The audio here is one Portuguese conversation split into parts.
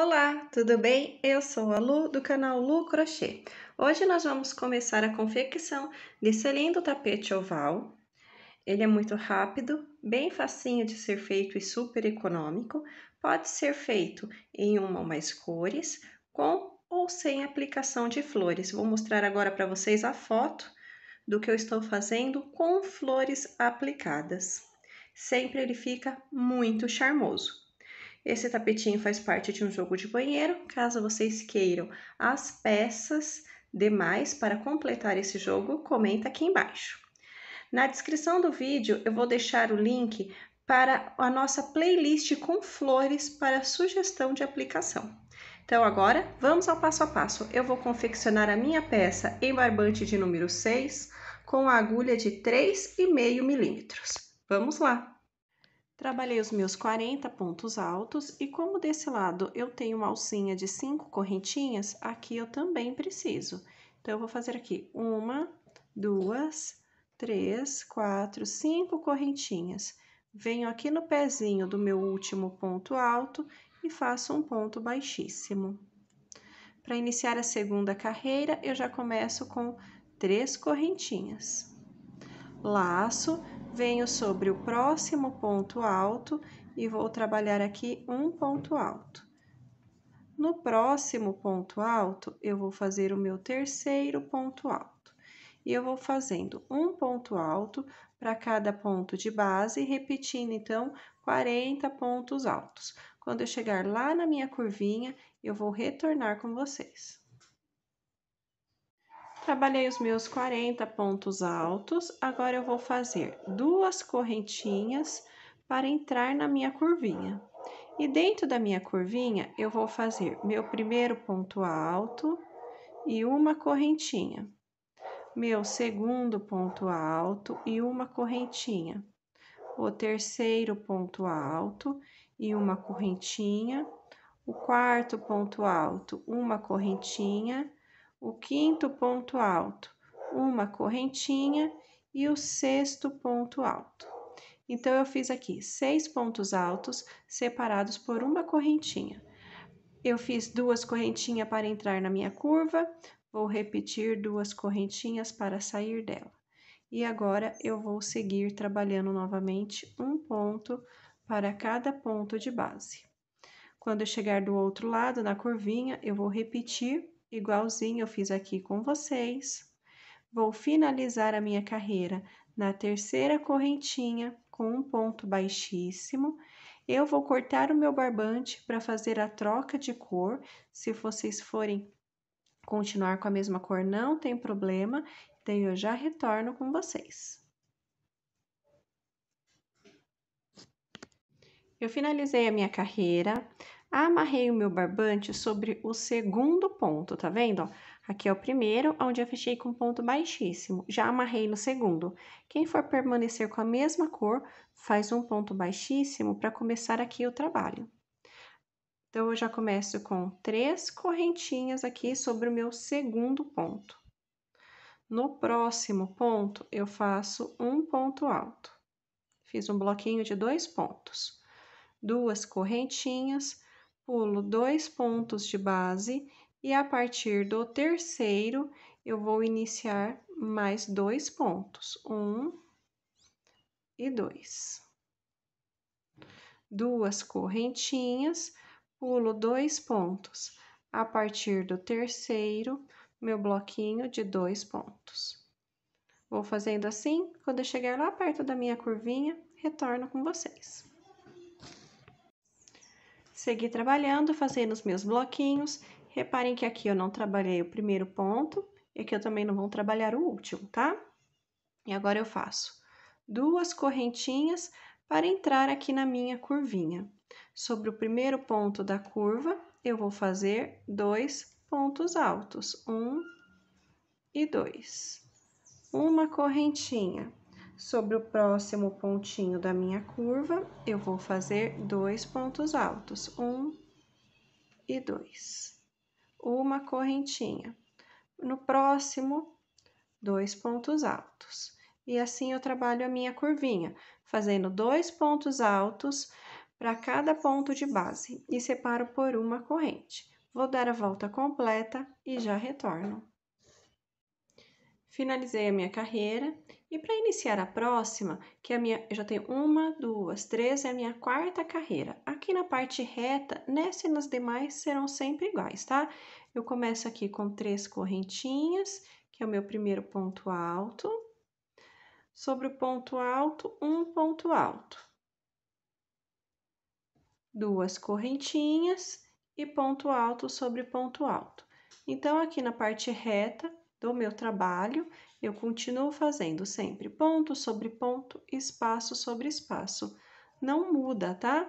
Olá, tudo bem? Eu sou a Lu do canal Lu Crochê. Hoje nós vamos começar a confecção desse lindo tapete oval. Ele é muito rápido, bem facinho de ser feito e super econômico. Pode ser feito em uma ou mais cores, com ou sem aplicação de flores. Vou mostrar agora para vocês a foto do que eu estou fazendo com flores aplicadas. Sempre ele fica muito charmoso. Esse tapetinho faz parte de um jogo de banheiro, caso vocês queiram as peças demais para completar esse jogo, comenta aqui embaixo. Na descrição do vídeo eu vou deixar o link para a nossa playlist com flores para sugestão de aplicação. Então agora vamos ao passo a passo. Eu vou confeccionar a minha peça em barbante de número 6 com a agulha de 3,5 milímetros. Vamos lá! Trabalhei os meus 40 pontos altos e como desse lado eu tenho uma alcinha de 5 correntinhas, aqui eu também preciso. Então, eu vou fazer aqui uma, duas, três, quatro, cinco correntinhas. Venho aqui no pezinho do meu último ponto alto e faço um ponto baixíssimo. Para iniciar a segunda carreira, eu já começo com três correntinhas. Laço venho sobre o próximo ponto alto e vou trabalhar aqui um ponto alto. No próximo ponto alto, eu vou fazer o meu terceiro ponto alto. E eu vou fazendo um ponto alto para cada ponto de base, repetindo então 40 pontos altos. Quando eu chegar lá na minha curvinha, eu vou retornar com vocês. Trabalhei os meus 40 pontos altos, agora eu vou fazer duas correntinhas para entrar na minha curvinha. E dentro da minha curvinha, eu vou fazer meu primeiro ponto alto e uma correntinha. Meu segundo ponto alto e uma correntinha. O terceiro ponto alto e uma correntinha. O quarto ponto alto, uma correntinha o quinto ponto alto, uma correntinha e o sexto ponto alto. Então, eu fiz aqui seis pontos altos separados por uma correntinha. Eu fiz duas correntinhas para entrar na minha curva, vou repetir duas correntinhas para sair dela. E agora, eu vou seguir trabalhando novamente um ponto para cada ponto de base. Quando eu chegar do outro lado, na curvinha, eu vou repetir igualzinho eu fiz aqui com vocês. Vou finalizar a minha carreira na terceira correntinha com um ponto baixíssimo. Eu vou cortar o meu barbante para fazer a troca de cor. Se vocês forem continuar com a mesma cor, não tem problema. Então, eu já retorno com vocês. Eu finalizei a minha carreira, Amarrei o meu barbante sobre o segundo ponto, tá vendo? aqui é o primeiro, onde eu fechei com ponto baixíssimo. Já amarrei no segundo. Quem for permanecer com a mesma cor, faz um ponto baixíssimo para começar aqui o trabalho. Então, eu já começo com três correntinhas aqui sobre o meu segundo ponto. No próximo ponto, eu faço um ponto alto. Fiz um bloquinho de dois pontos, duas correntinhas, pulo dois pontos de base e a partir do terceiro eu vou iniciar mais dois pontos, um e dois. Duas correntinhas, pulo dois pontos. A partir do terceiro, meu bloquinho de dois pontos. Vou fazendo assim, quando eu chegar lá perto da minha curvinha, retorno com vocês. Segui trabalhando, fazendo os meus bloquinhos. Reparem que aqui eu não trabalhei o primeiro ponto e aqui eu também não vou trabalhar o último, tá? E agora eu faço duas correntinhas para entrar aqui na minha curvinha. Sobre o primeiro ponto da curva, eu vou fazer dois pontos altos, um e dois. Uma correntinha. Sobre o próximo pontinho da minha curva, eu vou fazer dois pontos altos, um e dois. Uma correntinha. No próximo, dois pontos altos. E assim eu trabalho a minha curvinha, fazendo dois pontos altos para cada ponto de base e separo por uma corrente. Vou dar a volta completa e já retorno finalizei a minha carreira e para iniciar a próxima, que é a minha, eu já tenho uma, duas, três, é a minha quarta carreira. Aqui na parte reta, nessa e nas demais serão sempre iguais, tá? Eu começo aqui com três correntinhas, que é o meu primeiro ponto alto. Sobre o ponto alto, um ponto alto. Duas correntinhas e ponto alto sobre ponto alto. Então, aqui na parte reta, do meu trabalho, eu continuo fazendo sempre ponto sobre ponto, espaço sobre espaço. Não muda, tá?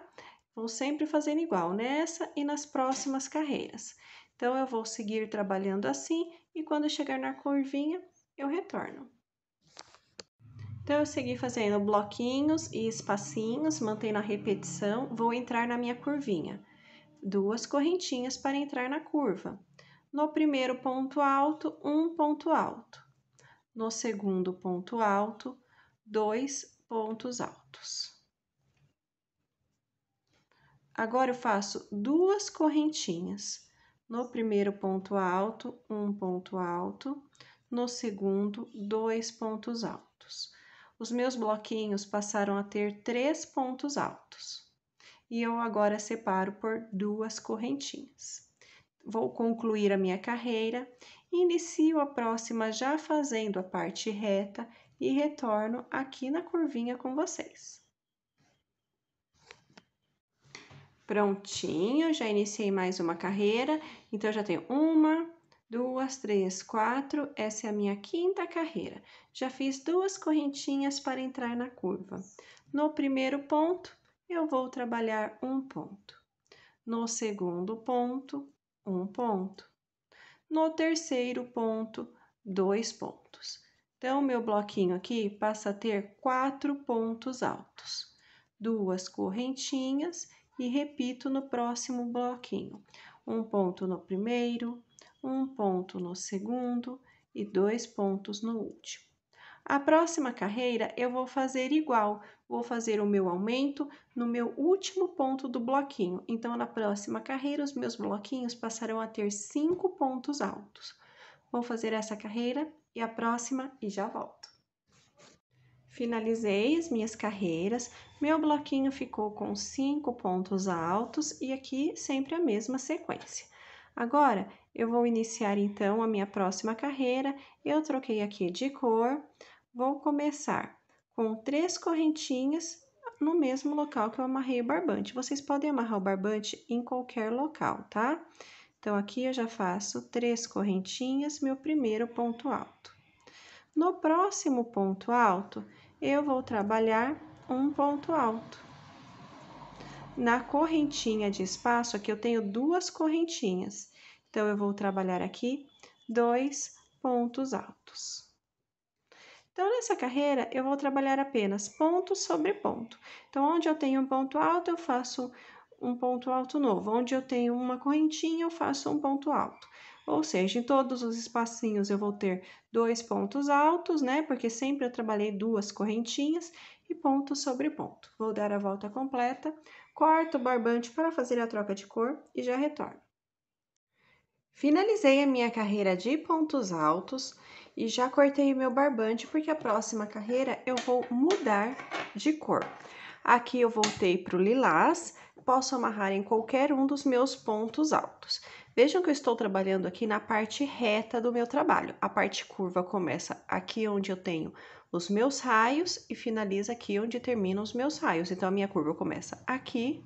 Vou sempre fazendo igual nessa e nas próximas carreiras. Então, eu vou seguir trabalhando assim e quando chegar na curvinha, eu retorno. Então, eu segui fazendo bloquinhos e espacinhos, mantendo a repetição, vou entrar na minha curvinha. Duas correntinhas para entrar na curva. No primeiro ponto alto, um ponto alto. No segundo ponto alto, dois pontos altos. Agora eu faço duas correntinhas. No primeiro ponto alto, um ponto alto. No segundo, dois pontos altos. Os meus bloquinhos passaram a ter três pontos altos. E eu agora separo por duas correntinhas vou concluir a minha carreira, inicio a próxima já fazendo a parte reta e retorno aqui na curvinha com vocês. Prontinho, já iniciei mais uma carreira, então já tenho uma, duas, três, quatro, essa é a minha quinta carreira. Já fiz duas correntinhas para entrar na curva. No primeiro ponto, eu vou trabalhar um ponto. No segundo ponto, um ponto. No terceiro ponto, dois pontos. Então, meu bloquinho aqui passa a ter quatro pontos altos, duas correntinhas e repito no próximo bloquinho. Um ponto no primeiro, um ponto no segundo e dois pontos no último. A próxima carreira eu vou fazer igual, vou fazer o meu aumento no meu último ponto do bloquinho. Então, na próxima carreira, os meus bloquinhos passarão a ter cinco pontos altos. Vou fazer essa carreira e a próxima e já volto. Finalizei as minhas carreiras, meu bloquinho ficou com cinco pontos altos e aqui sempre a mesma sequência. Agora, eu vou iniciar então a minha próxima carreira, eu troquei aqui de cor, Vou começar com três correntinhas no mesmo local que eu amarrei o barbante. Vocês podem amarrar o barbante em qualquer local, tá? Então, aqui eu já faço três correntinhas, meu primeiro ponto alto. No próximo ponto alto, eu vou trabalhar um ponto alto. Na correntinha de espaço, aqui eu tenho duas correntinhas. Então, eu vou trabalhar aqui dois pontos altos. Então, nessa carreira, eu vou trabalhar apenas ponto sobre ponto. Então, onde eu tenho um ponto alto, eu faço um ponto alto novo. Onde eu tenho uma correntinha, eu faço um ponto alto. Ou seja, em todos os espacinhos eu vou ter dois pontos altos, né? Porque sempre eu trabalhei duas correntinhas e ponto sobre ponto. Vou dar a volta completa, corto o barbante para fazer a troca de cor e já retorno. Finalizei a minha carreira de pontos altos e já cortei o meu barbante, porque a próxima carreira eu vou mudar de cor. Aqui eu voltei para o lilás, posso amarrar em qualquer um dos meus pontos altos. Vejam que eu estou trabalhando aqui na parte reta do meu trabalho. A parte curva começa aqui onde eu tenho os meus raios e finaliza aqui onde terminam os meus raios. Então, a minha curva começa aqui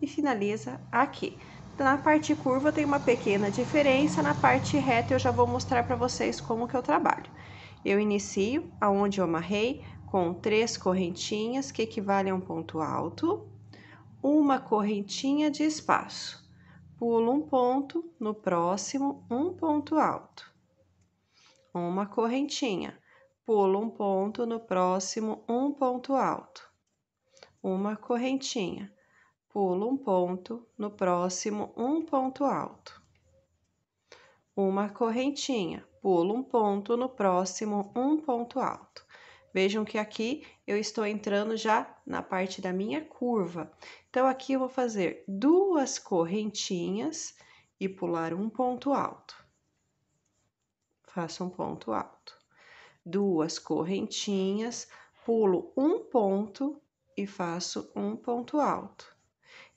e finaliza aqui. Na parte curva tem uma pequena diferença, na parte reta eu já vou mostrar para vocês como que eu trabalho. Eu inicio aonde eu amarrei com três correntinhas que equivalem a um ponto alto, uma correntinha de espaço, pulo um ponto, no próximo um ponto alto, uma correntinha, pulo um ponto, no próximo um ponto alto, uma correntinha, pulo um ponto no próximo um ponto alto. Uma correntinha, pulo um ponto no próximo um ponto alto. Vejam que aqui eu estou entrando já na parte da minha curva. Então, aqui eu vou fazer duas correntinhas e pular um ponto alto. Faço um ponto alto. Duas correntinhas, pulo um ponto e faço um ponto alto.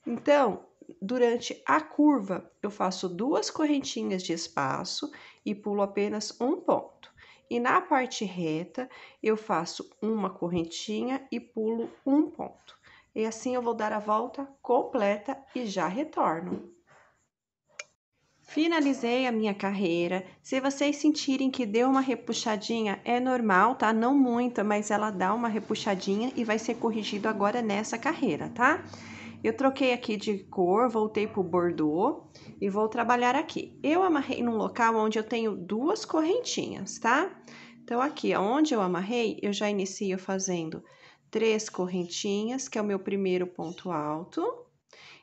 Então, durante a curva, eu faço duas correntinhas de espaço e pulo apenas um ponto. E na parte reta, eu faço uma correntinha e pulo um ponto. E assim eu vou dar a volta completa e já retorno. Finalizei a minha carreira. Se vocês sentirem que deu uma repuxadinha, é normal, tá? Não muita, mas ela dá uma repuxadinha e vai ser corrigido agora nessa carreira, tá? Tá? Eu troquei aqui de cor, voltei pro bordô e vou trabalhar aqui. Eu amarrei num local onde eu tenho duas correntinhas, tá? Então, aqui onde eu amarrei, eu já inicio fazendo três correntinhas, que é o meu primeiro ponto alto.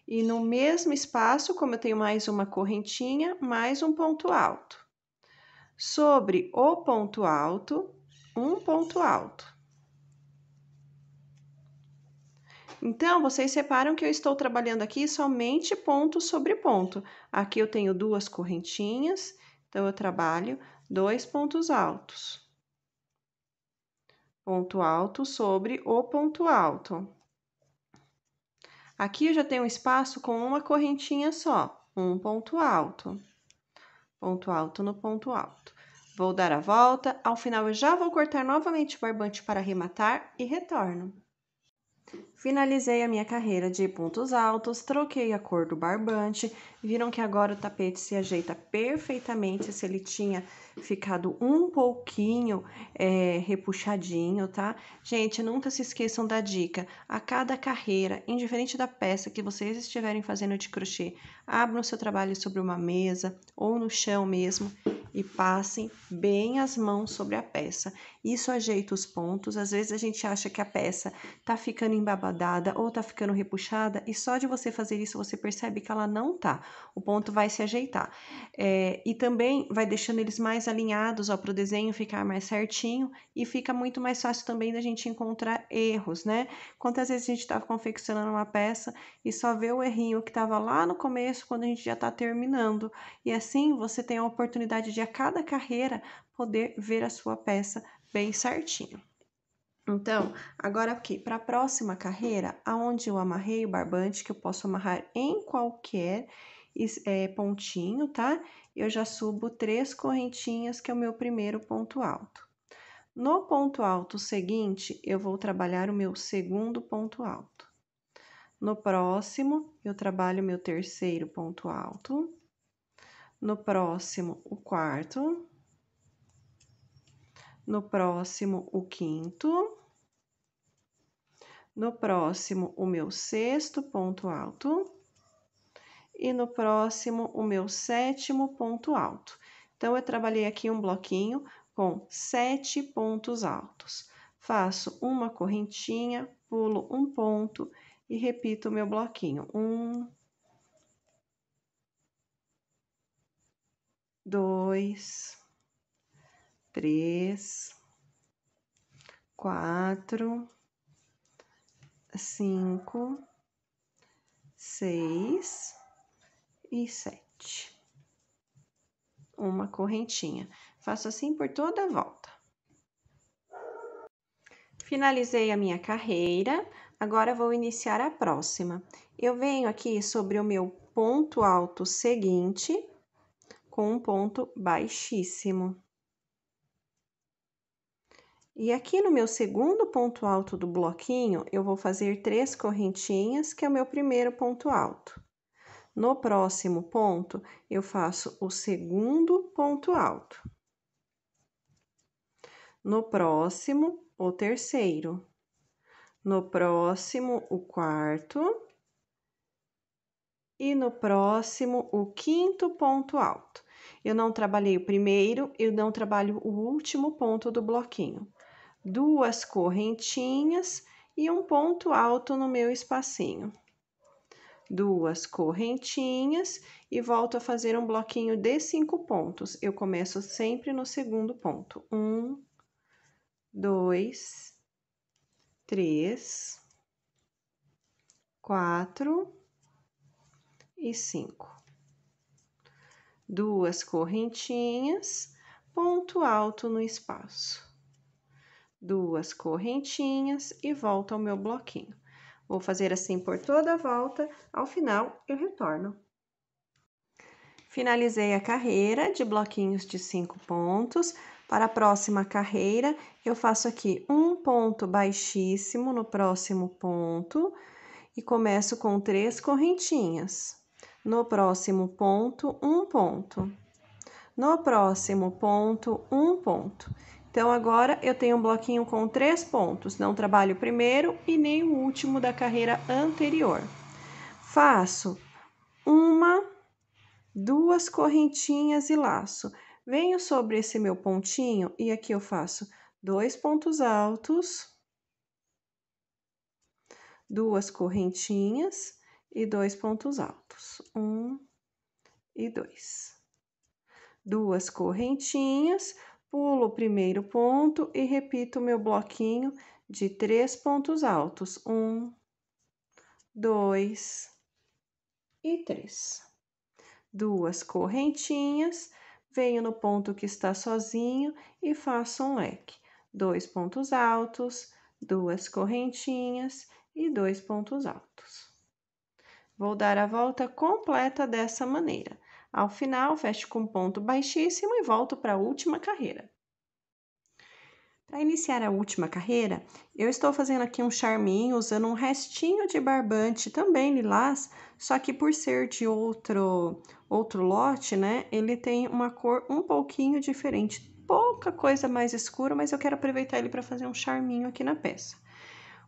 E no mesmo espaço, como eu tenho mais uma correntinha, mais um ponto alto. Sobre o ponto alto, um ponto alto. Então, vocês separam que eu estou trabalhando aqui somente ponto sobre ponto. Aqui eu tenho duas correntinhas, então eu trabalho dois pontos altos. Ponto alto sobre o ponto alto. Aqui eu já tenho um espaço com uma correntinha só, um ponto alto. Ponto alto no ponto alto. Vou dar a volta, ao final eu já vou cortar novamente o barbante para arrematar e retorno. Finalizei a minha carreira de pontos altos, troquei a cor do barbante. Viram que agora o tapete se ajeita perfeitamente. Se ele tinha ficado um pouquinho é, repuxadinho, tá? Gente, nunca se esqueçam da dica. A cada carreira, indiferente da peça que vocês estiverem fazendo de crochê, abram o seu trabalho sobre uma mesa ou no chão mesmo e passem bem as mãos sobre a peça. Isso ajeita os pontos. Às vezes a gente acha que a peça tá ficando embabadada ou tá ficando repuxada, e só de você fazer isso você percebe que ela não tá. O ponto vai se ajeitar. É, e também vai deixando eles mais alinhados ó, para o desenho ficar mais certinho e fica muito mais fácil também da gente encontrar erros, né? Quantas vezes a gente tá confeccionando uma peça e só vê o errinho que tava lá no começo quando a gente já tá terminando. E assim você tem a oportunidade de a cada carreira poder ver a sua peça bem certinho. Então, agora aqui, para a próxima carreira, aonde eu amarrei o barbante, que eu posso amarrar em qualquer é, pontinho, tá? Eu já subo três correntinhas, que é o meu primeiro ponto alto. No ponto alto seguinte, eu vou trabalhar o meu segundo ponto alto. No próximo, eu trabalho o meu terceiro ponto alto no próximo, o quarto, no próximo, o quinto, no próximo, o meu sexto ponto alto, e no próximo, o meu sétimo ponto alto. Então, eu trabalhei aqui um bloquinho com sete pontos altos. Faço uma correntinha, pulo um ponto e repito o meu bloquinho. Um, dois, três, quatro, cinco, seis e sete. Uma correntinha. Faço assim por toda a volta. Finalizei a minha carreira, agora vou iniciar a próxima. Eu venho aqui sobre o meu ponto alto seguinte com um ponto baixíssimo. E aqui no meu segundo ponto alto do bloquinho, eu vou fazer três correntinhas, que é o meu primeiro ponto alto. No próximo ponto, eu faço o segundo ponto alto. No próximo, o terceiro. No próximo, o quarto e no próximo o quinto ponto alto. Eu não trabalhei o primeiro, eu não trabalho o último ponto do bloquinho. Duas correntinhas e um ponto alto no meu espacinho. Duas correntinhas e volto a fazer um bloquinho de cinco pontos. Eu começo sempre no segundo ponto. Um, dois, três, quatro e cinco. Duas correntinhas, ponto alto no espaço. Duas correntinhas e volto ao meu bloquinho. Vou fazer assim por toda a volta, ao final eu retorno. Finalizei a carreira de bloquinhos de cinco pontos. Para a próxima carreira, eu faço aqui um ponto baixíssimo no próximo ponto e começo com três correntinhas. No próximo ponto, um ponto. No próximo ponto, um ponto. Então, agora eu tenho um bloquinho com três pontos. Não trabalho o primeiro e nem o último da carreira anterior. Faço uma, duas correntinhas e laço. Venho sobre esse meu pontinho e aqui eu faço dois pontos altos, duas correntinhas e dois pontos altos. Um e dois. Duas correntinhas, pulo o primeiro ponto e repito meu bloquinho de três pontos altos. Um, dois e três. Duas correntinhas, venho no ponto que está sozinho e faço um leque. Dois pontos altos, duas correntinhas e dois pontos altos. Vou dar a volta completa dessa maneira. Ao final, fecho com ponto baixíssimo e volto para a última carreira. Para iniciar a última carreira, eu estou fazendo aqui um charminho usando um restinho de barbante também lilás, só que por ser de outro, outro lote, né, ele tem uma cor um pouquinho diferente, pouca coisa mais escura, mas eu quero aproveitar ele para fazer um charminho aqui na peça.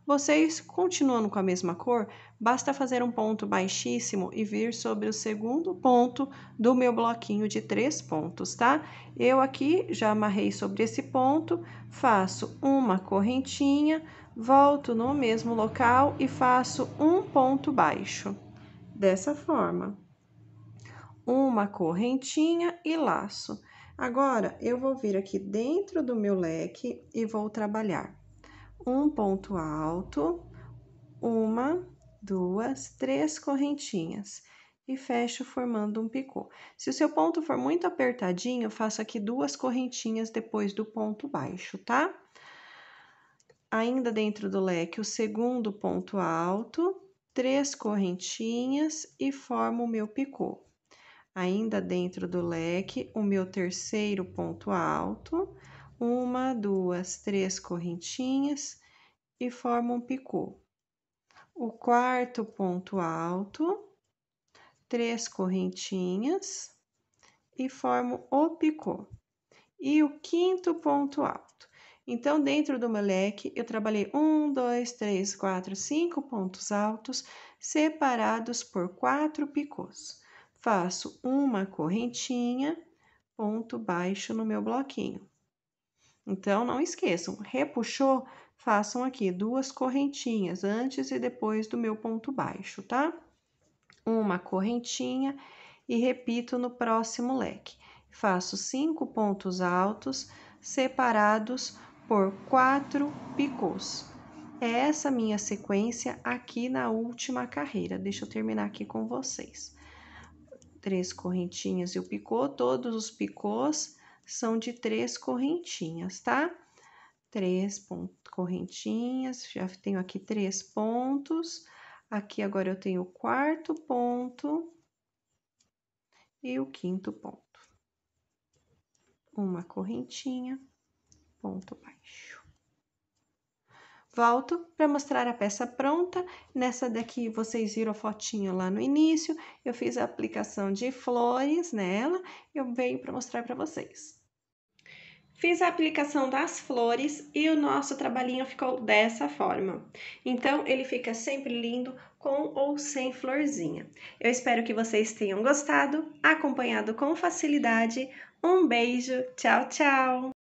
Vocês, continuando com a mesma cor, basta fazer um ponto baixíssimo e vir sobre o segundo ponto do meu bloquinho de três pontos, tá? Eu aqui já amarrei sobre esse ponto, faço uma correntinha, volto no mesmo local e faço um ponto baixo, dessa forma. Uma correntinha e laço. Agora, eu vou vir aqui dentro do meu leque e vou trabalhar um ponto alto, uma, duas, três correntinhas e fecho formando um picô. Se o seu ponto for muito apertadinho, faça aqui duas correntinhas depois do ponto baixo, tá? Ainda dentro do leque, o segundo ponto alto, três correntinhas e formo o meu picô. Ainda dentro do leque, o meu terceiro ponto alto, uma, duas, três correntinhas e forma um picô. O quarto ponto alto, três correntinhas e formo o picô. E o quinto ponto alto. Então, dentro do meu leque, eu trabalhei um, dois, três, quatro, cinco pontos altos separados por quatro picôs. Faço uma correntinha, ponto baixo no meu bloquinho. Então, não esqueçam, repuxou, façam aqui duas correntinhas antes e depois do meu ponto baixo, tá? Uma correntinha e repito no próximo leque. Faço cinco pontos altos separados por quatro picôs. É essa minha sequência aqui na última carreira. Deixa eu terminar aqui com vocês. Três correntinhas e o picô, todos os picôs são de três correntinhas, tá? Três correntinhas, já tenho aqui três pontos. Aqui agora eu tenho o quarto ponto e o quinto ponto. Uma correntinha, ponto baixo. Volto para mostrar a peça pronta. Nessa daqui vocês viram a fotinho lá no início. Eu fiz a aplicação de flores nela. Eu venho para mostrar para vocês. Fiz a aplicação das flores e o nosso trabalhinho ficou dessa forma. Então, ele fica sempre lindo com ou sem florzinha. Eu espero que vocês tenham gostado, acompanhado com facilidade. Um beijo, tchau, tchau!